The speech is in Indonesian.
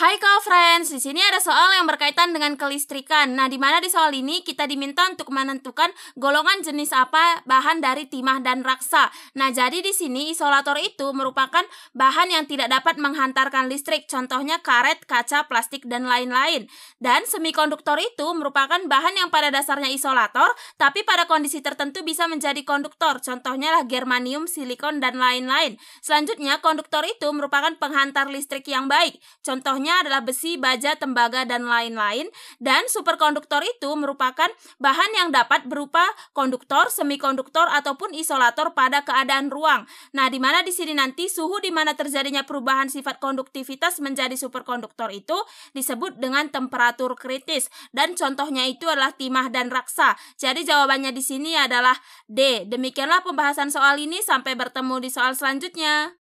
Hai kau friends di sini ada soal yang berkaitan dengan kelistrikan. Nah, di mana di soal ini kita diminta untuk menentukan golongan jenis apa bahan dari timah dan raksa. Nah, jadi di sini isolator itu merupakan bahan yang tidak dapat menghantarkan listrik, contohnya karet, kaca, plastik, dan lain-lain. Dan semikonduktor itu merupakan bahan yang pada dasarnya isolator, tapi pada kondisi tertentu bisa menjadi konduktor, contohnya lah germanium, silikon, dan lain-lain. Selanjutnya, konduktor itu merupakan penghantar listrik yang baik, contohnya lainnya adalah besi, baja, tembaga, dan lain-lain. Dan superkonduktor itu merupakan bahan yang dapat berupa konduktor, semikonduktor, ataupun isolator pada keadaan ruang. Nah, di mana di sini nanti suhu di mana terjadinya perubahan sifat konduktivitas menjadi superkonduktor itu disebut dengan temperatur kritis. Dan contohnya itu adalah timah dan raksa. Jadi jawabannya di sini adalah D. Demikianlah pembahasan soal ini. Sampai bertemu di soal selanjutnya.